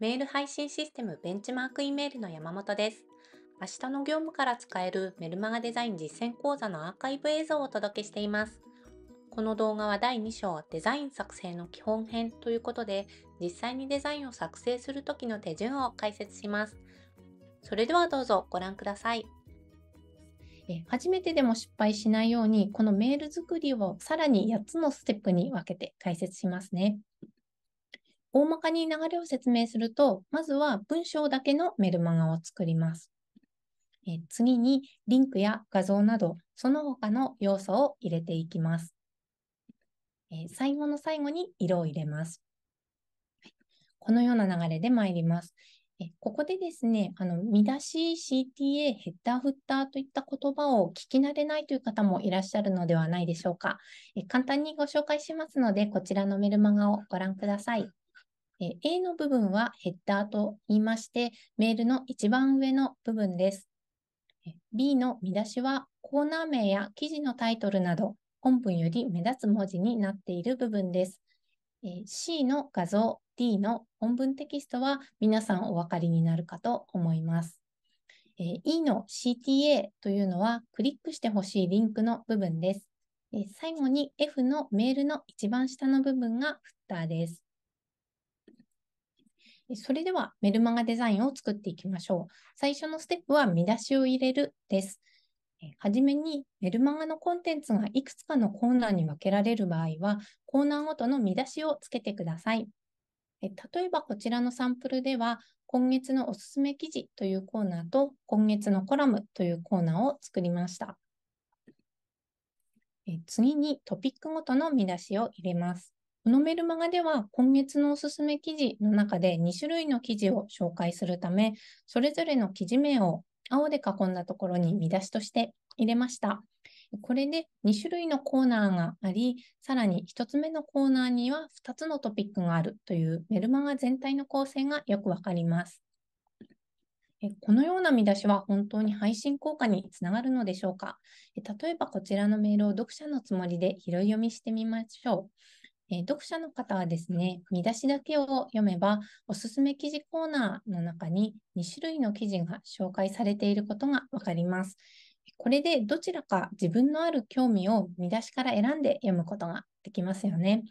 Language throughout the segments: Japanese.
メール配信システムベンチマークイメールの山本です。明日の業務から使えるメルマガデザイン実践講座のアーカイブ映像をお届けしています。この動画は第2章デザイン作成の基本編ということで、実際にデザインを作成する時の手順を解説します。それではどうぞご覧ください。え初めてでも失敗しないように、このメール作りをさらに8つのステップに分けて解説しますね。大まかに流れを説明すると、まずは文章だけのメルマガを作ります。え次にリンクや画像など、その他の要素を入れていきます。え最後の最後に色を入れます。このような流れで参ります。えここでですね、あの見出し、CTA、ヘッダー、フッターといった言葉を聞き慣れないという方もいらっしゃるのではないでしょうか。え簡単にご紹介しますので、こちらのメルマガをご覧ください。え A の部分はヘッダーと言いまして、メールの一番上の部分です。B の見出しはコーナー名や記事のタイトルなど、本文より目立つ文字になっている部分です。C の画像、D の本文テキストは皆さんお分かりになるかと思います。E の CTA というのはクリックしてほしいリンクの部分です。最後に F のメールの一番下の部分がフッターです。それではメルマガデザインを作っていきましょう。最初のステップは見出しを入れるです。はじめにメルマガのコンテンツがいくつかのコーナーに分けられる場合は、コーナーごとの見出しをつけてください。例えばこちらのサンプルでは、今月のおすすめ記事というコーナーと、今月のコラムというコーナーを作りました。次にトピックごとの見出しを入れます。このメルマガでは今月のおすすめ記事の中で2種類の記事を紹介するため、それぞれの記事名を青で囲んだところに見出しとして入れました。これで2種類のコーナーがあり、さらに1つ目のコーナーには2つのトピックがあるというメルマガ全体の構成がよくわかります。このような見出しは本当に配信効果につながるのでしょうか例えばこちらのメールを読者のつもりで拾い読みしてみましょう。え読者の方はですね、見出しだけを読めば、おすすめ記事コーナーの中に2種類の記事が紹介されていることがわかります。これでどちらか自分のある興味を見出しから選んで読むことができますよね。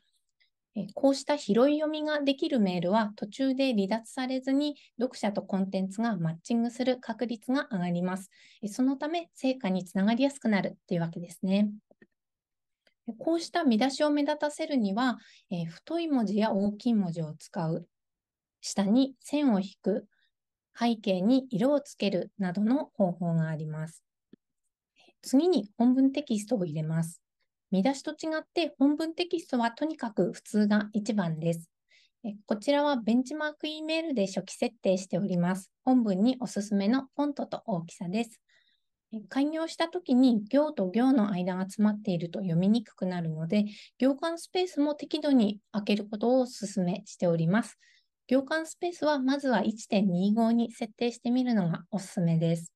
こうした拾い読みができるメールは途中で離脱されずに読者とコンテンツがマッチングする確率が上がります。そのため成果につながりやすくなるというわけですね。こうした見出しを目立たせるには、えー、太い文字や大きい文字を使う、下に線を引く、背景に色をつけるなどの方法があります。次に本文テキストを入れます。見出しと違って本文テキストはとにかく普通が一番です。こちらはベンチマーク E メールで初期設定しております。本文におすすめのフォントと大きさです。開業した時に行と行の間が詰まっていると読みにくくなるので、行間スペースも適度に空けることをお勧めしております。行間スペースはまずは1.25に設定してみるのがおすすめです。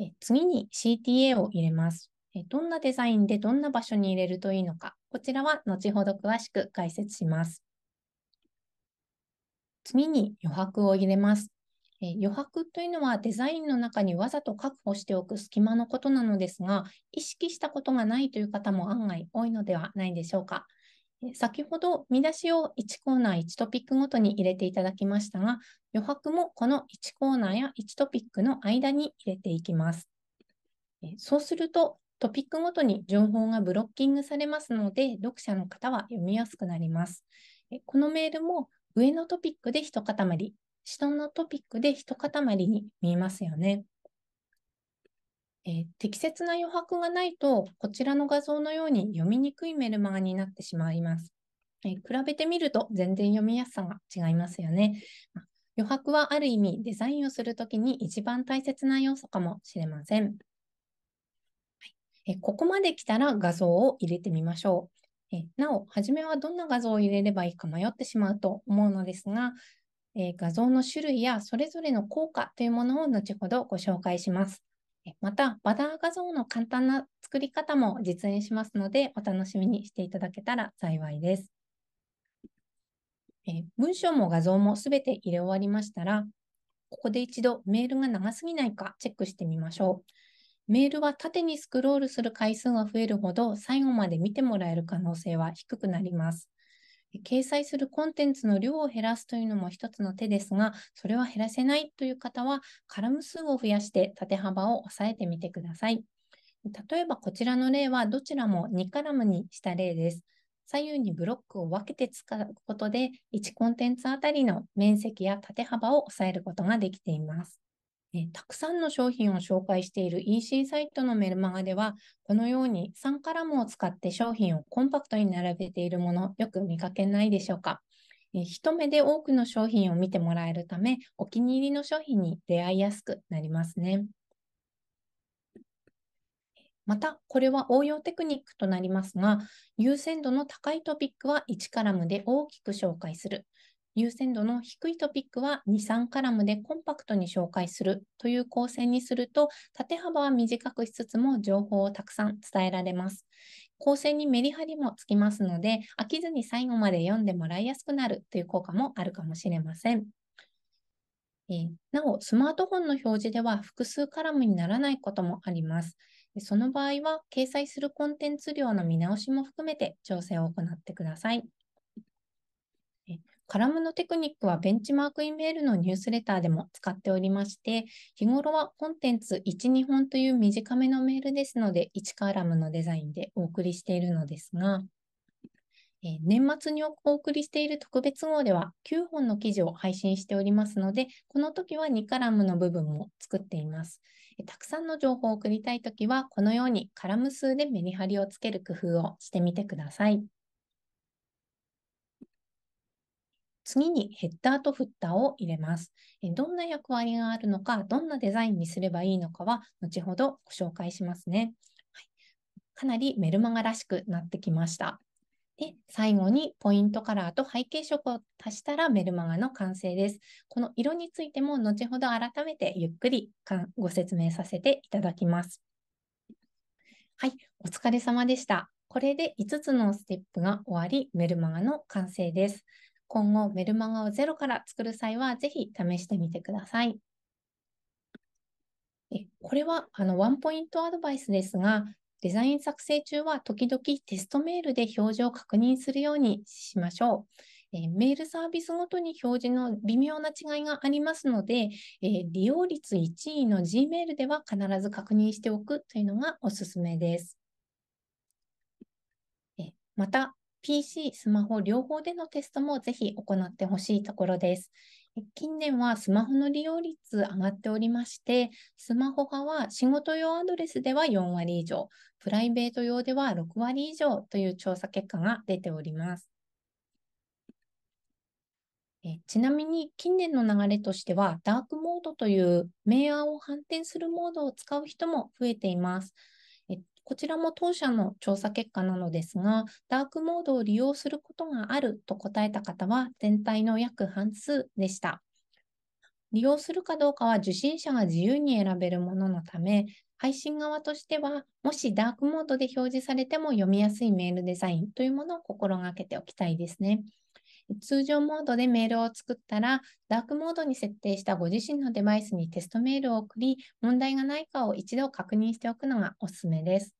え次に CTA を入れますえ。どんなデザインでどんな場所に入れるといいのか、こちらは後ほど詳しく解説します。次に余白を入れます。え余白というのはデザインの中にわざと確保しておく隙間のことなのですが、意識したことがないという方も案外多いのではないでしょうか。先ほど見出しを1コーナー1トピックごとに入れていただきましたが、余白もこの1コーナーや1トピックの間に入れていきます。そうすると、トピックごとに情報がブロッキングされますので、読者の方は読みやすくなります。このメールも上のトピックで一塊、下のトピックで一塊に見えますよね。えー、適切な余白がないと、こちらの画像のように読みにくいメルマガになってしまいます。えー、比べてみると全然読みやすさが違いますよね。余白はある意味デザインをするときに一番大切な要素かもしれません、えここまで来たら画像を入れてみましょう。えなお、初めはどんな画像を入れればいいか迷ってしまうと思うのですが、えー、画像の種類やそれぞれの効果というものを後ほどご紹介します。また、バダー画像の簡単な作り方も実演しますので、お楽しみにしていただけたら幸いです。え文章も画像もすべて入れ終わりましたら、ここで一度メールが長すぎないかチェックしてみましょう。メールは縦にスクロールする回数が増えるほど、最後まで見てもらえる可能性は低くなります。掲載するコンテンツの量を減らすというのも一つの手ですが、それは減らせないという方は、カラム数を増やして縦幅を抑えてみてください。例えばこちらの例はどちらも2カラムにした例です。左右にブロックを分けて使うことで、1コンテンツあたりの面積や縦幅を抑えることができています。えたくさんの商品を紹介している EC サイトのメルマガでは、このように3カラムを使って商品をコンパクトに並べているもの、よく見かけないでしょうか。え一目で多くの商品を見てもらえるため、お気に入りの商品に出会いやすくなりますね。また、これは応用テクニックとなりますが、優先度の高いトピックは1カラムで大きく紹介する。優先度の低いトピックは2、3カラムでコンパクトに紹介するという構成にすると、縦幅は短くしつつも情報をたくさん伝えられます。構成にメリハリもつきますので、飽きずに最後まで読んでもらいやすくなるという効果もあるかもしれません。えなお、スマートフォンの表示では複数カラムにならないこともあります。その場合は、掲載するコンテンツ量の見直しも含めて調整を行ってください。カラムのテクニックはベンチマークインメールのニュースレターでも使っておりまして、日頃はコンテンツ1、2本という短めのメールですので、1カラムのデザインでお送りしているのですが、え年末にお送りしている特別号では9本の記事を配信しておりますので、この時は2カラムの部分も作っています。えたくさんの情報を送りたい時は、このようにカラム数でメリハリをつける工夫をしてみてください。次にヘッダーとフッターを入れます。どんな役割があるのか、どんなデザインにすればいいのかは、後ほどご紹介しますね。はい、かなりメルマガらしくなってきました。で、最後にポイントカラーと背景色を足したらメルマガの完成です。この色についても後ほど改めてゆっくりご説明させていただきます。はい、お疲れ様でした。これで5つのステップが終わり、メルマガの完成です。今後メルマガをゼロから作る際は、ぜひ試してみてください。これはあのワンポイントアドバイスですが、デザイン作成中は時々テストメールで表示を確認するようにしましょう。えメールサービスごとに表示の微妙な違いがありますので、え利用率1位の Gmail では必ず確認しておくというのがおすすめです。また、PC、スマホ両方でのテストもぜひ行ってほしいところです。近年はスマホの利用率上がっておりまして、スマホ派は仕事用アドレスでは4割以上、プライベート用では6割以上という調査結果が出ております。えちなみに近年の流れとしては、ダークモードという明暗を反転するモードを使う人も増えています。こちらも当社の調査結果なのですが、ダークモードを利用することがあると答えた方は全体の約半数でした。利用するかどうかは受信者が自由に選べるもののため、配信側としては、もしダークモードで表示されても読みやすいメールデザインというものを心がけておきたいですね。通常モードでメールを作ったら、ダークモードに設定したご自身のデバイスにテストメールを送り、問題がないかを一度確認しておくのがおすすめです。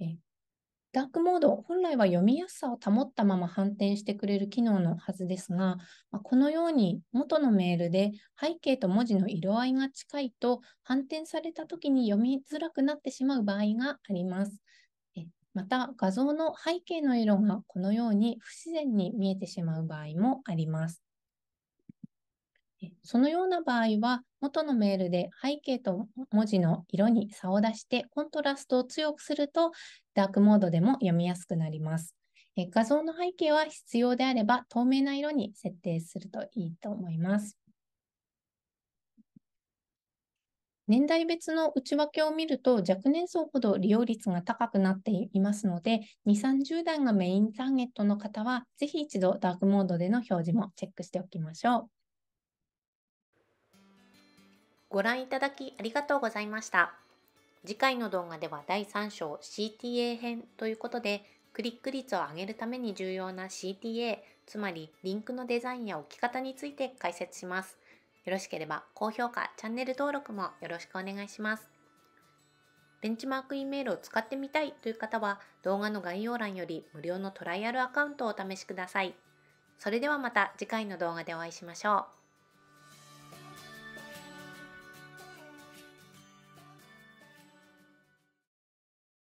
えダークモード、本来は読みやすさを保ったまま反転してくれる機能のはずですが、まこのように元のメールで背景と文字の色合いが近いと、反転された時に読みづらくなってしまう場合があります。また画像の背景の色がこのように不自然に見えてしまう場合もあります。そのような場合は元のメールで背景と文字の色に差を出してコントラストを強くするとダークモードでも読みやすくなります。画像の背景は必要であれば透明な色に設定するといいと思います。年代別の内訳を見ると若年層ほど利用率が高くなっていますので、2、30代がメインターゲットの方は、ぜひ一度ダークモードでの表示もチェックしておきましょう。ご覧いただきありがとうございました。次回の動画では第3章 CTA 編ということで、クリック率を上げるために重要な CTA、つまりリンクのデザインや置き方について解説します。よろしければ高評価、チャンネル登録もよろしくお願いします。ベンチマーク E メールを使ってみたいという方は動画の概要欄より無料のトライアルアカウントをお試しください。それではまた次回の動画でお会いしましょう。